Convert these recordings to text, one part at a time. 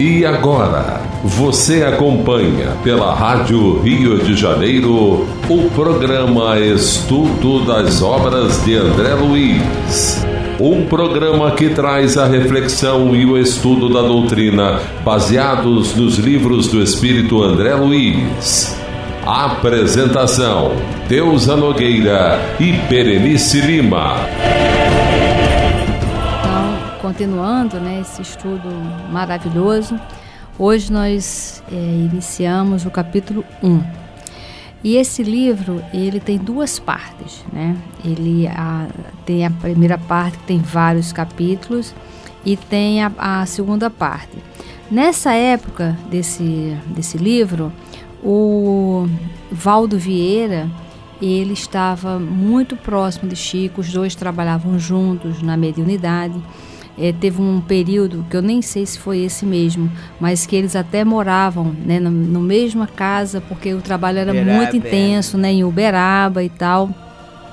E agora, você acompanha pela Rádio Rio de Janeiro o programa Estudo das Obras de André Luiz. Um programa que traz a reflexão e o estudo da doutrina baseados nos livros do Espírito André Luiz. Apresentação: Deusa Nogueira e Berenice Lima continuando né, esse estudo maravilhoso. Hoje nós é, iniciamos o capítulo 1. E esse livro, ele tem duas partes, né? Ele a, tem a primeira parte que tem vários capítulos e tem a, a segunda parte. Nessa época desse, desse livro, o Valdo Vieira, ele estava muito próximo de Chico, os dois trabalhavam juntos na mediunidade é, teve um período que eu nem sei se foi esse mesmo, mas que eles até moravam né, no, no mesma casa, porque o trabalho era Uberaba. muito é. intenso né, em Uberaba e tal.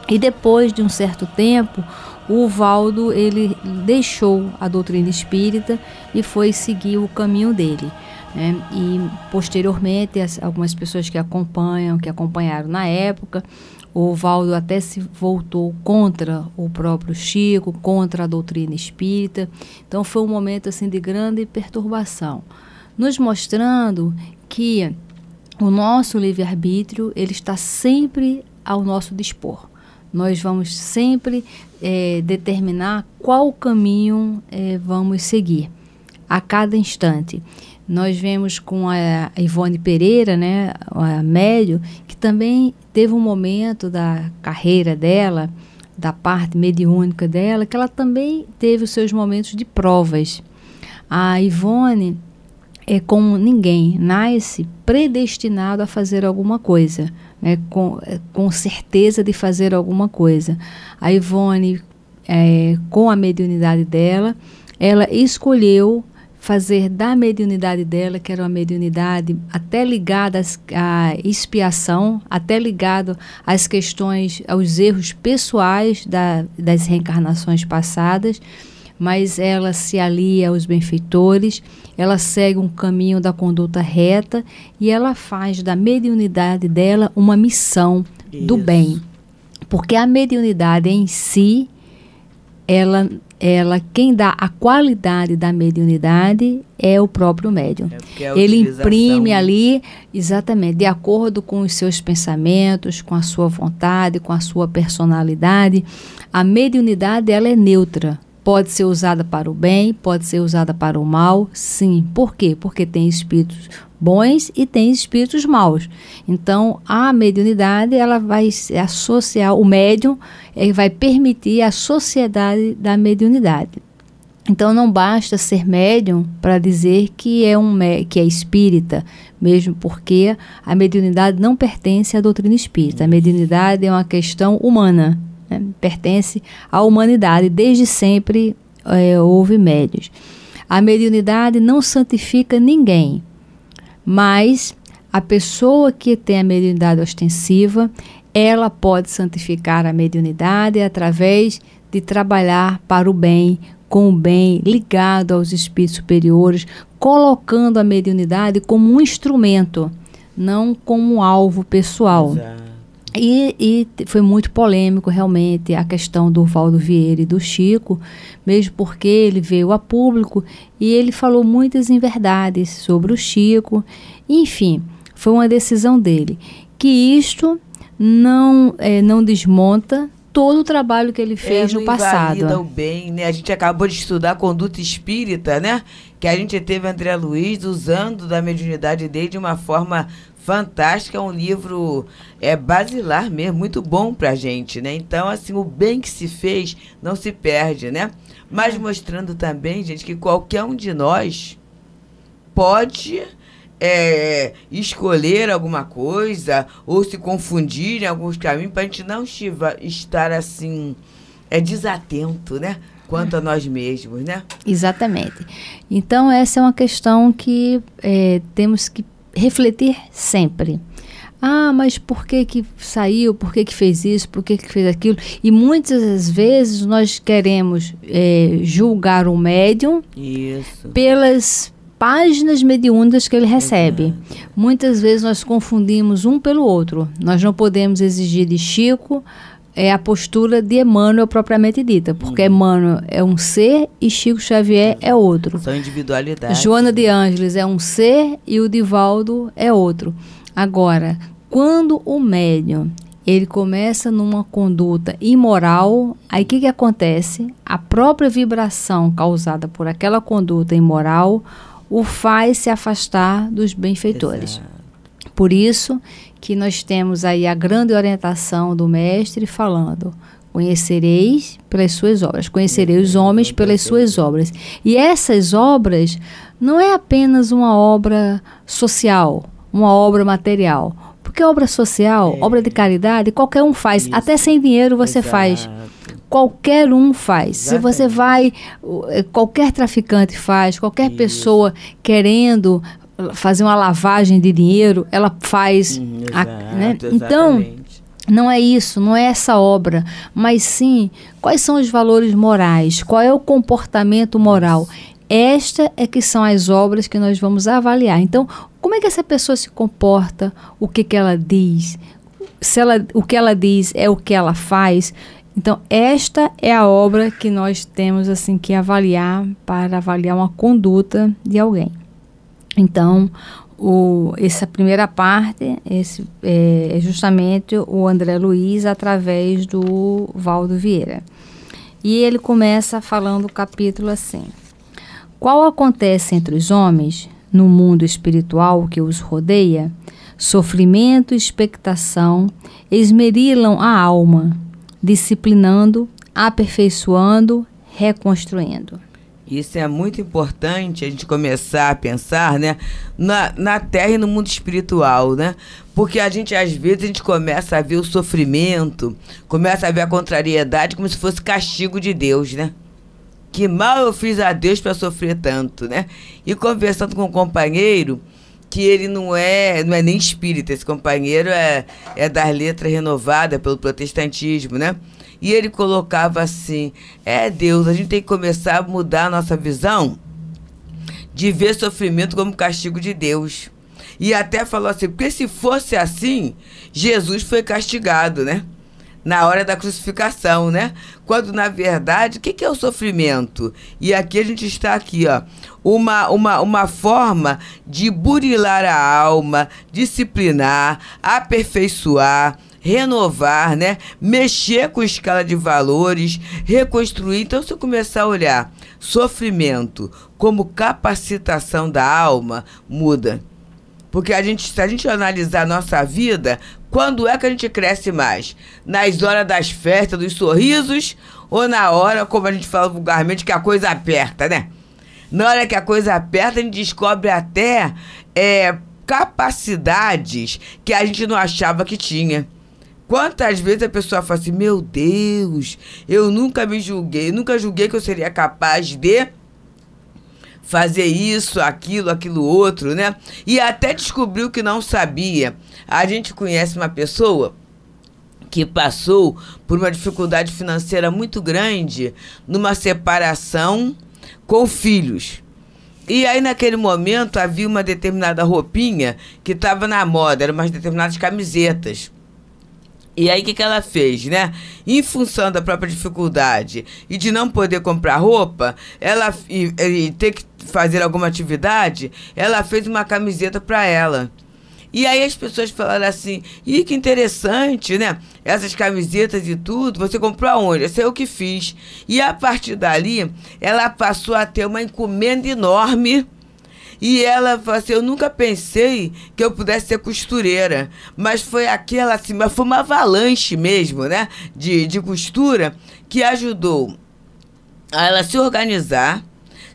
E depois de um certo tempo, o Valdo ele deixou a doutrina espírita e foi seguir o caminho dele. Né. E posteriormente, as, algumas pessoas que acompanham, que acompanharam na época, o Valdo até se voltou contra o próprio Chico, contra a doutrina espírita. Então foi um momento assim de grande perturbação, nos mostrando que o nosso livre-arbítrio ele está sempre ao nosso dispor. Nós vamos sempre é, determinar qual caminho é, vamos seguir a cada instante. Nós vemos com a Ivone Pereira, né, a Médio, que também teve um momento da carreira dela, da parte mediúnica dela, que ela também teve os seus momentos de provas. A Ivone é como ninguém, nasce predestinado a fazer alguma coisa, né, com, com certeza de fazer alguma coisa. A Ivone, é, com a mediunidade dela, ela escolheu fazer da mediunidade dela, que era uma mediunidade até ligada à expiação, até ligado às questões, aos erros pessoais da, das reencarnações passadas, mas ela se alia aos benfeitores, ela segue um caminho da conduta reta e ela faz da mediunidade dela uma missão Isso. do bem. Porque a mediunidade em si, ela ela quem dá a qualidade da mediunidade é o próprio médium. É, é Ele imprime ali exatamente de acordo com os seus pensamentos, com a sua vontade, com a sua personalidade. A mediunidade ela é neutra. Pode ser usada para o bem, pode ser usada para o mal, sim. Por quê? Porque tem espíritos bons e tem espíritos maus. Então, a mediunidade, ela vai associar, o médium é, vai permitir a sociedade da mediunidade. Então, não basta ser médium para dizer que é, um, que é espírita, mesmo porque a mediunidade não pertence à doutrina espírita. A mediunidade é uma questão humana, né? pertence à humanidade. Desde sempre é, houve médios. A mediunidade não santifica ninguém mas a pessoa que tem a mediunidade ostensiva, ela pode santificar a mediunidade através de trabalhar para o bem, com o bem, ligado aos espíritos superiores, colocando a mediunidade como um instrumento, não como um alvo pessoal. Exato. E, e, foi muito polêmico realmente a questão do Valdo Vieira e do Chico, mesmo porque ele veio a público e ele falou muitas inverdades sobre o Chico. Enfim, foi uma decisão dele. Que isto não, é, não desmonta todo o trabalho que ele fez é, no passado. o bem, né? A gente acabou de estudar a conduta espírita, né? Que a gente teve André Luiz usando da mediunidade dele de uma forma fantástica, é um livro é basilar mesmo, muito bom para gente, né? Então, assim, o bem que se fez não se perde, né? Mas é. mostrando também, gente, que qualquer um de nós pode é, escolher alguma coisa ou se confundir em alguns caminhos para a gente não estar assim é desatento, né? Quanto a nós mesmos, né? Exatamente. Então essa é uma questão que é, temos que refletir sempre. Ah, mas por que que saiu? Por que que fez isso? Por que que fez aquilo? E muitas vezes nós queremos é, julgar o médium isso. pelas páginas mediúndas que ele recebe. Muitas vezes nós confundimos um pelo outro. Nós não podemos exigir de Chico é a postura de Emmanuel propriamente dita, porque uhum. Emmanuel é um ser e Chico Xavier é outro. São individualidades. Joana de Ângeles é um ser e o Divaldo é outro. Agora, quando o médium ele começa numa conduta imoral, aí o que, que acontece? A própria vibração causada por aquela conduta imoral o faz se afastar dos benfeitores. Exato. Por isso que nós temos aí a grande orientação do mestre falando: conhecereis pelas suas obras, conhecereis os homens pelas suas obras. E essas obras não é apenas uma obra social, uma obra material. Porque obra social, é. obra de caridade, qualquer um faz. Isso. Até sem dinheiro você Exato. faz. Qualquer um faz. Exatamente. Se você vai, eh, qualquer traficante faz, qualquer Isso. pessoa querendo fazer uma lavagem de dinheiro, ela faz. Hum, exato, a, né? Então, não é isso, não é essa obra, mas sim quais são os valores morais, qual é o comportamento moral. Esta é que são as obras que nós vamos avaliar. Então, como é que essa pessoa se comporta? O que, que ela diz? Se ela, o que ela diz é o que ela faz? Então, esta é a obra que nós temos assim que avaliar para avaliar uma conduta de alguém. Então, o, essa primeira parte esse, é, é justamente o André Luiz através do Valdo Vieira. E ele começa falando o capítulo assim: Qual acontece entre os homens, no mundo espiritual que os rodeia, sofrimento e expectação esmerilam a alma, disciplinando, aperfeiçoando, reconstruindo. Isso é muito importante a gente começar a pensar, né, na, na terra e no mundo espiritual, né? Porque a gente às vezes a gente começa a ver o sofrimento, começa a ver a contrariedade como se fosse castigo de Deus, né? Que mal eu fiz a Deus para sofrer tanto, né? E conversando com um companheiro, que ele não é, não é nem espírita, esse companheiro é, é das letras renovada pelo protestantismo, né? E ele colocava assim: é Deus, a gente tem que começar a mudar a nossa visão de ver sofrimento como castigo de Deus. E até falou assim: porque se fosse assim, Jesus foi castigado, né? na hora da crucificação, né? Quando na verdade, o que, que, é o sofrimento? E aqui a gente está aqui, ó, uma, uma, uma forma de burilar a alma, disciplinar, aperfeiçoar, renovar, né? Mexer com a escala de valores, reconstruir. Então, se eu começar a olhar sofrimento como capacitação da alma, muda. Porque a gente, se a gente analisar a nossa vida, quando é que a gente cresce mais? Nas horas das festas, dos sorrisos, ou na hora, como a gente fala vulgarmente, que a coisa aperta, né? Na hora que a coisa aperta, a gente descobre até é, capacidades que a gente não achava que tinha. Quantas vezes a pessoa fala assim, meu Deus, eu nunca me julguei, nunca julguei que eu seria capaz de fazer isso, aquilo, aquilo outro, né? E até descobriu que não sabia. A gente conhece uma pessoa que passou por uma dificuldade financeira muito grande numa separação com filhos. E aí, naquele momento, havia uma determinada roupinha que estava na moda, eram umas determinadas camisetas. E aí o que, que ela fez, né? Em função da própria dificuldade e de não poder comprar roupa, ela e, e ter que fazer alguma atividade, ela fez uma camiseta para ela. E aí as pessoas falaram assim: e que interessante, né? Essas camisetas e tudo, você comprou aonde?" Essa é o que fiz. E a partir dali, ela passou a ter uma encomenda enorme e ela falou assim: Eu nunca pensei que eu pudesse ser costureira. Mas foi aquela assim, mas foi uma avalanche mesmo, né? De, de costura que ajudou a ela se organizar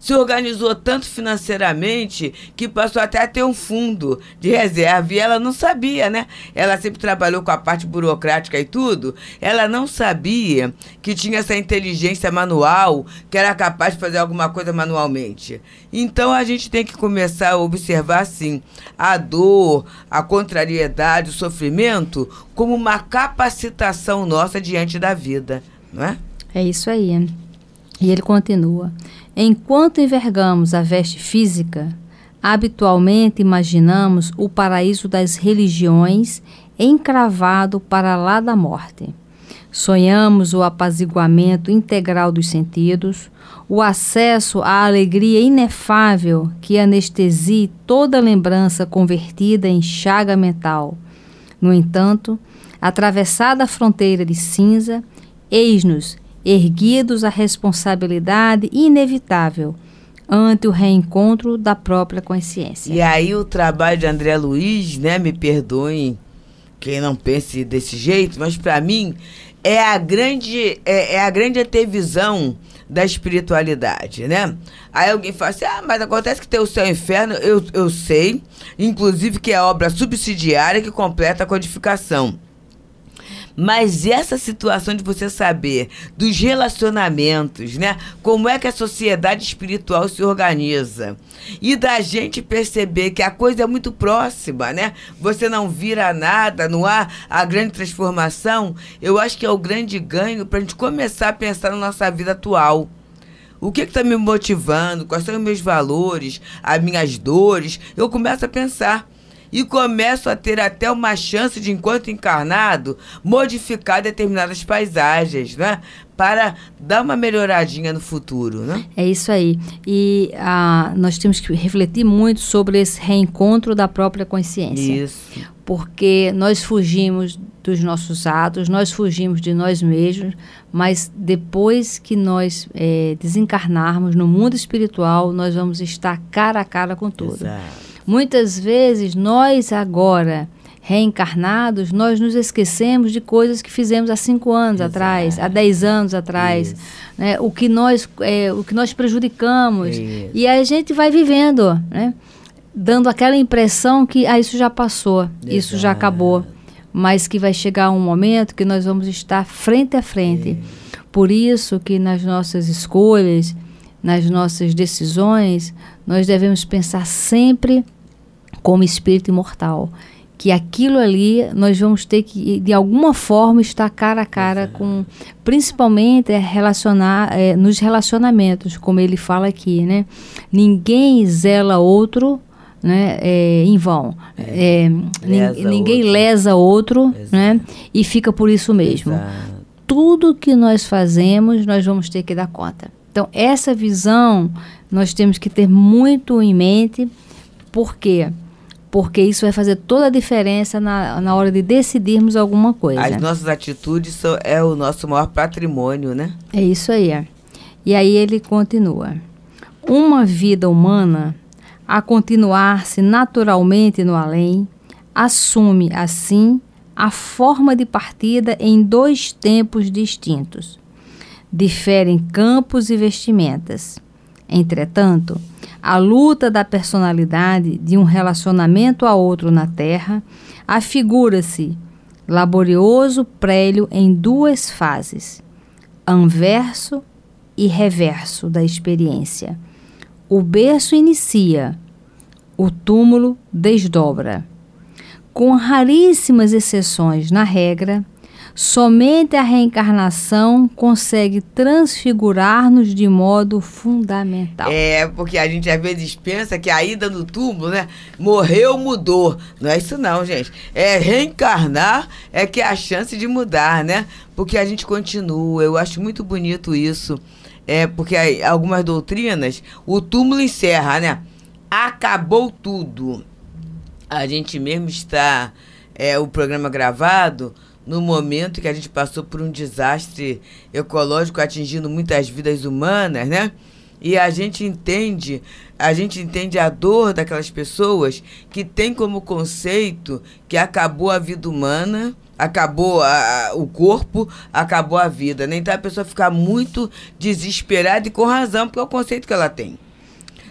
se organizou tanto financeiramente que passou até a ter um fundo de reserva. E ela não sabia, né? Ela sempre trabalhou com a parte burocrática e tudo. Ela não sabia que tinha essa inteligência manual, que era capaz de fazer alguma coisa manualmente. Então a gente tem que começar a observar, sim, a dor, a contrariedade, o sofrimento, como uma capacitação nossa diante da vida, não é? É isso aí. E ele continua. Enquanto envergamos a veste física, habitualmente imaginamos o paraíso das religiões encravado para lá da morte. Sonhamos o apaziguamento integral dos sentidos, o acesso à alegria inefável que anestesia toda lembrança convertida em chaga mental. No entanto, atravessada a fronteira de cinza, eis-nos erguidos à responsabilidade inevitável ante o reencontro da própria consciência. E aí o trabalho de André Luiz, né, me perdoem quem não pense desse jeito, mas para mim é a grande é, é a grande antevisão da espiritualidade, né? Aí alguém fala assim, ah, mas acontece que tem o céu e o inferno, eu, eu sei, inclusive que é obra subsidiária que completa a codificação. Mas essa situação de você saber dos relacionamentos, né? Como é que a sociedade espiritual se organiza. E da gente perceber que a coisa é muito próxima, né? Você não vira nada, não há a grande transformação. Eu acho que é o grande ganho para a gente começar a pensar na nossa vida atual. O que está me motivando? Quais são os meus valores? As minhas dores? Eu começo a pensar e começam a ter até uma chance de, enquanto encarnado, modificar determinadas paisagens, né? Para dar uma melhoradinha no futuro, né? É isso aí. E ah, nós temos que refletir muito sobre esse reencontro da própria consciência. Isso. Porque nós fugimos dos nossos atos, nós fugimos de nós mesmos, mas depois que nós é, desencarnarmos no mundo espiritual, nós vamos estar cara a cara com tudo. Exato. Muitas vezes nós agora reencarnados, nós nos esquecemos de coisas que fizemos há cinco anos Exato. atrás, há dez anos atrás, né? o, que nós, é, o que nós prejudicamos. Isso. E a gente vai vivendo, né? dando aquela impressão que ah, isso já passou, Exato. isso já acabou, mas que vai chegar um momento que nós vamos estar frente a frente. Por isso que nas nossas escolhas, nas nossas decisões, nós devemos pensar sempre como espírito imortal. Que aquilo ali nós vamos ter que, de alguma forma, estar cara a cara é. com. Principalmente é relacionar, é, nos relacionamentos, como ele fala aqui, né? Ninguém zela outro né, é, em vão. É, lesa é, ninguém outro. lesa outro né, e fica por isso mesmo. Exato. Tudo que nós fazemos, nós vamos ter que dar conta. Então, essa visão nós temos que ter muito em mente, porque porque isso vai fazer toda a diferença na, na hora de decidirmos alguma coisa. As nossas atitudes são, é o nosso maior patrimônio, né? É isso aí. É. E aí ele continua. Uma vida humana a continuar-se naturalmente no além assume, assim, a forma de partida em dois tempos distintos. Diferem campos e vestimentas Entretanto, a luta da personalidade de um relacionamento a outro na Terra afigura-se laborioso prélio em duas fases, anverso e reverso da experiência. O berço inicia, o túmulo desdobra. Com raríssimas exceções na regra, Somente a reencarnação consegue transfigurar-nos de modo fundamental. É, porque a gente às vezes pensa que a ida no túmulo, né? Morreu, mudou. Não é isso não, gente. É reencarnar é que é a chance de mudar, né? Porque a gente continua. Eu acho muito bonito isso. É, porque algumas doutrinas, o túmulo encerra, né? Acabou tudo. A gente mesmo está é, o programa gravado no momento que a gente passou por um desastre ecológico atingindo muitas vidas humanas, né? E a gente entende, a gente entende a dor daquelas pessoas que tem como conceito que acabou a vida humana, acabou a, a, o corpo, acabou a vida. Né? Então a pessoa fica muito desesperada e com razão, porque é o conceito que ela tem.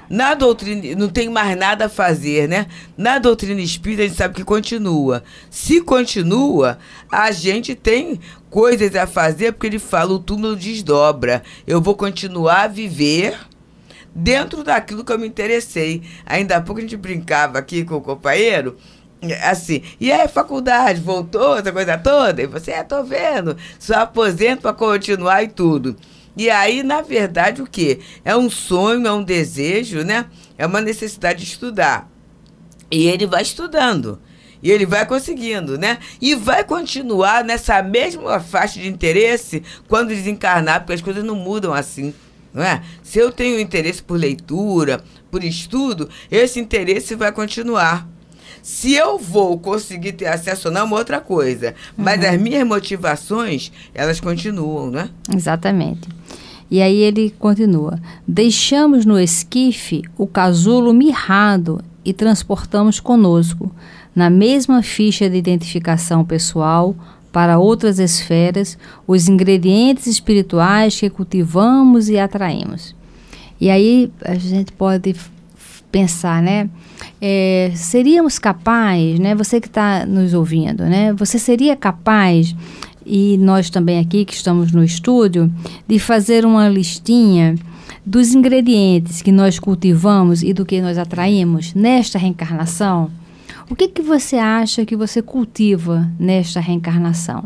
Na doutrina, não tem mais nada a fazer, né? Na doutrina espírita, a gente sabe que continua. Se continua, a gente tem coisas a fazer, porque ele fala: o túmulo desdobra. Eu vou continuar a viver dentro daquilo que eu me interessei. Ainda há pouco a gente brincava aqui com o companheiro assim, e aí faculdade, voltou, essa coisa toda, e você, é, tô vendo, só aposento para continuar e tudo. E aí, na verdade, o que? É um sonho, é um desejo, né? É uma necessidade de estudar. E ele vai estudando. E ele vai conseguindo, né? E vai continuar nessa mesma faixa de interesse quando desencarnar, porque as coisas não mudam assim. Não é? Se eu tenho interesse por leitura, por estudo, esse interesse vai continuar. Se eu vou conseguir ter acesso ou não é uma outra coisa. Mas as uhum. minhas motivações, elas continuam, né? Exatamente. E aí ele continua: Deixamos no esquife o casulo mirrado e transportamos conosco, na mesma ficha de identificação pessoal, para outras esferas, os ingredientes espirituais que cultivamos e atraímos. E aí a gente pode pensar, né? É, seríamos capazes, né? Você que está nos ouvindo, né? Você seria capaz e nós também aqui que estamos no estúdio de fazer uma listinha dos ingredientes que nós cultivamos e do que nós atraímos nesta reencarnação? O que, que você acha que você cultiva nesta reencarnação?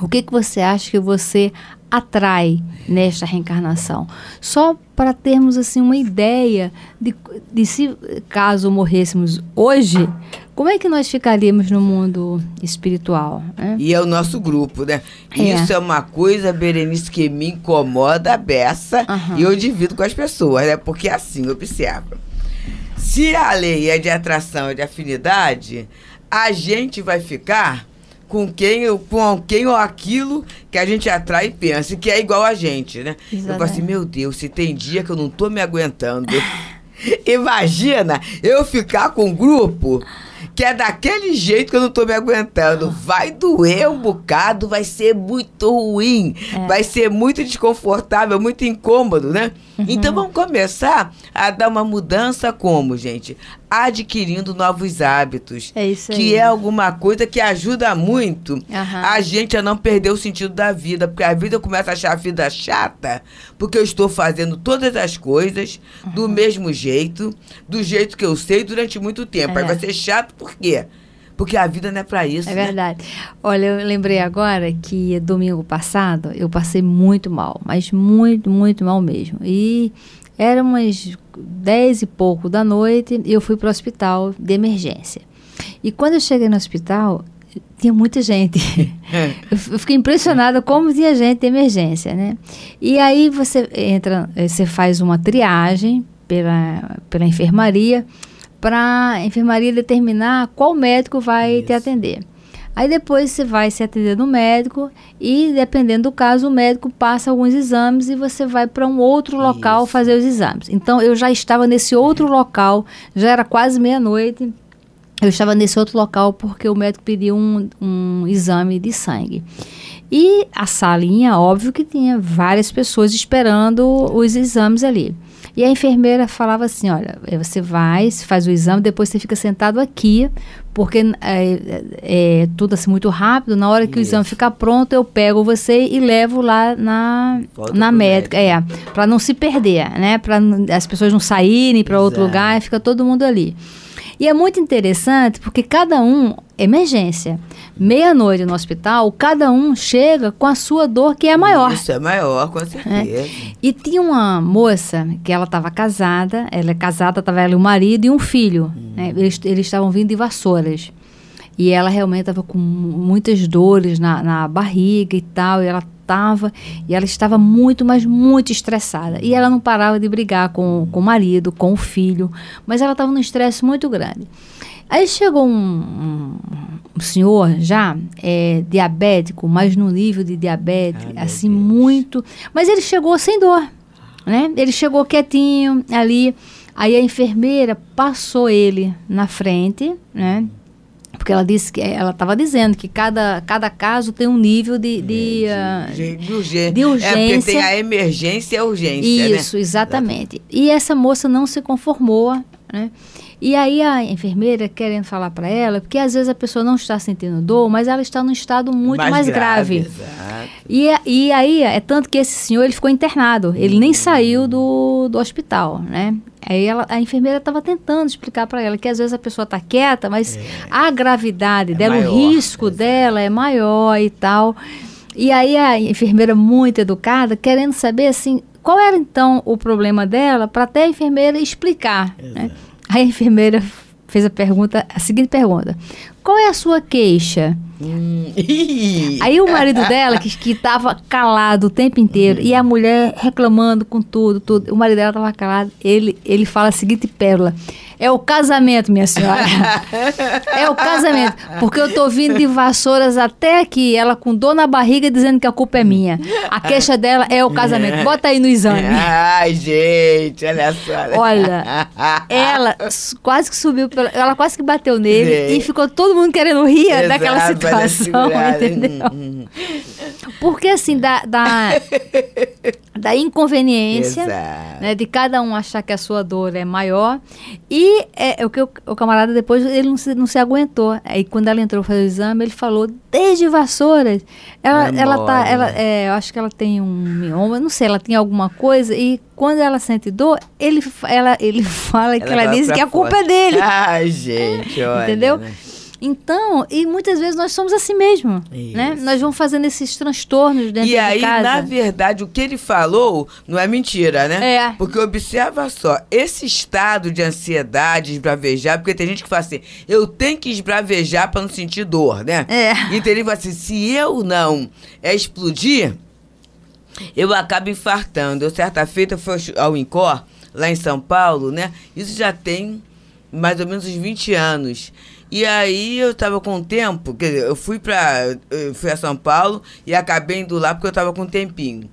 O que, que você acha que você atrai nesta reencarnação? Só para termos assim uma ideia de, de se caso morrêssemos hoje, como é que nós ficaríamos no mundo espiritual? Né? E é o nosso grupo, né? É. Isso é uma coisa, Berenice, que me incomoda a beça uhum. e eu divido com as pessoas, né? Porque é assim, observo. Se a lei é de atração e é de afinidade, a gente vai ficar com quem, com quem ou aquilo que a gente atrai e pensa, que é igual a gente, né? Exatamente. Eu falo assim, meu Deus, se tem dia que eu não tô me aguentando. Imagina eu ficar com um grupo que é daquele jeito que eu não tô me aguentando. Vai doer um bocado, vai ser muito ruim, é. vai ser muito desconfortável, muito incômodo, né? Uhum. Então vamos começar a dar uma mudança como, gente? Adquirindo novos hábitos. É isso aí. Que é alguma coisa que ajuda muito uhum. a gente a não perder o sentido da vida. Porque a vida começa a achar a vida chata, porque eu estou fazendo todas as coisas uhum. do mesmo jeito, do jeito que eu sei durante muito tempo. É. Aí vai ser chato por por quê? Porque a vida não é para isso. É né? verdade. Olha, eu lembrei agora que domingo passado eu passei muito mal, mas muito, muito mal mesmo. E era umas dez e pouco da noite e eu fui para o hospital de emergência. E quando eu cheguei no hospital, tinha muita gente. eu fiquei impressionada como tinha gente de emergência, né? E aí você entra, eh, você faz uma triagem pela, pela enfermaria para a enfermaria determinar qual médico vai Isso. te atender. Aí depois você vai se atender no médico e, dependendo do caso, o médico passa alguns exames e você vai para um outro local fazer os exames. Então eu já estava nesse outro é. local, já era quase meia-noite. Eu estava nesse outro local porque o médico pediu um, um exame de sangue. E a salinha, óbvio que tinha várias pessoas esperando os exames ali. E a enfermeira falava assim: olha, eh, você vai, faz o exame, depois você fica sentado aqui, porque é, é tudo assim muito rápido. Na hora que Isso. o exame ficar pronto, eu pego você e levo lá na, na médica. É, para não se perder, né? Para as pessoas não saírem para outro lugar, fica todo mundo ali. E é muito interessante porque cada um, emergência, meia-noite no hospital, cada um chega com a sua dor que é maior. Isso é maior, com é. certeza. É. E tinha uma moça que ela estava casada, ela é casada, estava ela e o marido e um filho. Hum. Né? Eles, eles estavam vindo de Vassouras. E ela realmente estava com muitas dores na, na barriga e tal, e ela e ela estava muito, mas muito estressada. E ela não parava de brigar com, com o marido, com o filho, mas ela estava num estresse muito grande. Aí chegou um, um senhor já é, diabético, mas no nível de diabetes, ah, assim, Deus. muito. Mas ele chegou sem dor, né? Ele chegou quietinho ali. Aí a enfermeira passou ele na frente, né? Porque ela disse que ela estava dizendo que cada, cada caso tem um nível de, de, é, de, ah, de, urgência. de urgência. É, porque tem a emergência e a urgência. Né? Isso, né? exatamente. E essa moça não se conformou, né? E aí a enfermeira querendo falar para ela, porque às vezes a pessoa não está sentindo dor, mas ela está num estado muito mais, mais grave. grave. E, e aí é tanto que esse senhor ele ficou internado, ele uhum. nem saiu do, do hospital, né? Aí ela, a enfermeira estava tentando explicar para ela que às vezes a pessoa está quieta, mas é. a gravidade é dela, maior, o risco dela é maior e tal. E aí a enfermeira muito educada querendo saber assim qual era então o problema dela para até a enfermeira explicar. Né? Aí a enfermeira fez a pergunta, a seguinte pergunta: qual é a sua queixa? Hum. Aí o marido dela, que, que tava calado o tempo inteiro, e a mulher reclamando com tudo, tudo. O marido dela tava calado, ele, ele fala a seguinte pérola. É o casamento, minha senhora. é o casamento. Porque eu tô vindo de vassouras até aqui, ela com dor na barriga dizendo que a culpa é minha. A queixa dela é o casamento. É. Bota aí no exame. Ai, gente, olha só. Né? Olha, ela quase que subiu, pela, ela quase que bateu nele gente. e ficou todo todo mundo querendo rir Exato, daquela situação, entendeu? Hum, hum, hum. Porque assim, da, da, da inconveniência né, de cada um achar que a sua dor é maior. E é, é, o que o, o, camarada depois ele não se, não se aguentou. Aí quando ela entrou fazer o exame, ele falou, desde vassouras. Ela, é ela tá. Ela, é, eu acho que ela tem um mioma, não sei, ela tem alguma coisa e quando ela sente dor, ele, ela, ele fala ela que ela diz que a culpa é dele. Ah, gente, olha. Entendeu? Né? Então, e muitas vezes nós somos assim mesmo, né? Isso. né? Nós vamos fazendo esses transtornos dentro e de aí, casa. E aí, na verdade, o que ele falou não é mentira, né? É. Porque observa só, esse estado de ansiedade, esbravejar, porque tem gente que fala assim, eu tenho que esbravejar para não sentir dor, né? É. Então ele fala assim, se eu não é explodir, eu acabo infartando. Eu, certa feita, fui ao Incor, lá em São Paulo, né? Isso já tem mais ou menos uns 20 anos. E aí eu estava com tempo, quer dizer, eu fui para fui a São Paulo e acabei indo lá porque eu estava com tempinho.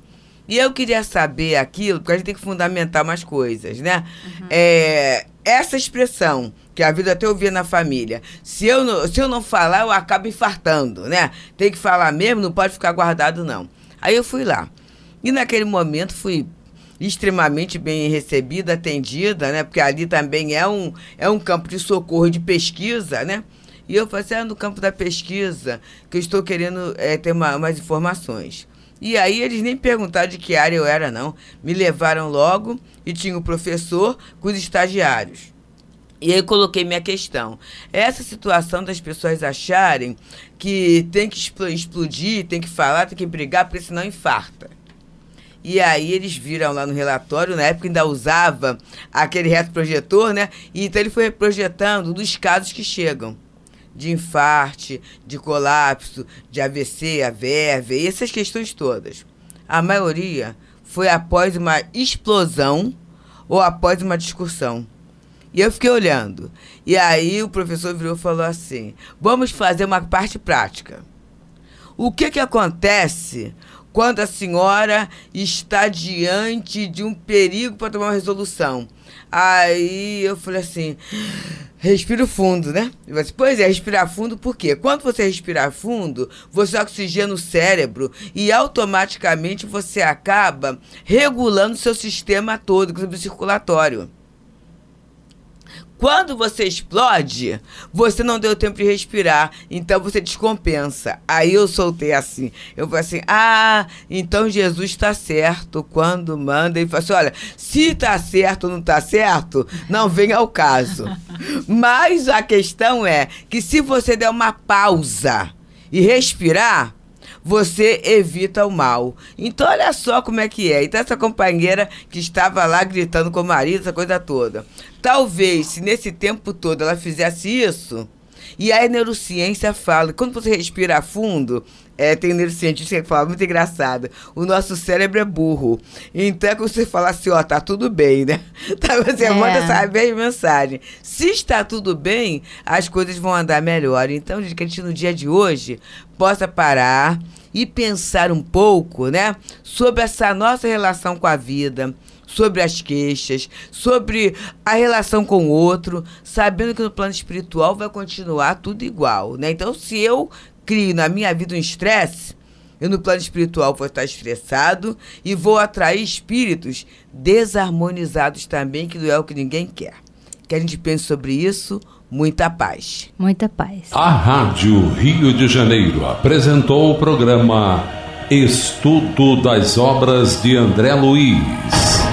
E eu queria saber aquilo, porque a gente tem que fundamentar umas coisas, né? Uhum. É, essa expressão que a vida até ouvia na família. Se eu, não, se eu não falar, eu acabo infartando, né? Tem que falar mesmo, não pode ficar guardado, não. Aí eu fui lá. E naquele momento fui extremamente bem recebida, atendida, né? Porque ali também é um, é um campo de socorro, de pesquisa, né? E eu falei assim, ah, no campo da pesquisa, que eu estou querendo é, ter uma, informações. E aí eles nem perguntaram de que área eu era, não. Me levaram logo e tinha o professor com os estagiários. E aí coloquei minha questão. É essa situação das pessoas acharem que tem que explodir, tem que falar, tem que brigar, porque senão infarta. E aí eles viram lá no relatório, na época ainda usava aquele retroprojetor, né? E então ele foi projetando dos casos que chegam de infarte, de colapso, de AVC, a essas questões todas. A maioria foi após uma explosão ou após uma discussão. E eu fiquei olhando. E aí o professor virou e falou assim: "Vamos fazer uma parte prática. O que que acontece quando a senhora está diante de um perigo para tomar uma resolução. Aí eu falei assim, respiro fundo, né? Eu assim, pois é, respirar fundo por quê? Quando você respirar fundo, você oxigena o cérebro e automaticamente você acaba regulando o seu sistema todo, inclusive o circulatório. Quando você explode, você não deu tempo de respirar, então você descompensa. Aí eu soltei assim, eu falei assim, ah, então Jesus está certo quando manda. Ele falou assim, olha, se está certo ou não está certo, não vem ao caso. Mas a questão é que se você der uma pausa e respirar, você evita o mal. Então olha só como é que é. Então essa companheira que estava lá gritando com o marido, essa coisa toda. Talvez se nesse tempo todo ela fizesse isso, e a neurociência fala, quando você respira fundo, é, tem neurocientista que fala muito engraçado. O nosso cérebro é burro. Então é como se você falasse, ó, tá tudo bem, né? Então você é. manda essa mesma mensagem. Se está tudo bem, as coisas vão andar melhor. Então, gente, que a gente no dia de hoje possa parar e pensar um pouco, né? Sobre essa nossa relação com a vida sobre as queixas, sobre a relação com o outro, sabendo que no plano espiritual vai continuar tudo igual, né? Então, se eu crio na minha vida um estresse, eu no plano espiritual vou estar estressado e vou atrair espíritos desarmonizados também, que não é o que ninguém quer. Que a gente pense sobre isso. Muita paz. Muita paz. A Rádio Rio de Janeiro apresentou o programa Estudo das Obras de André Luiz.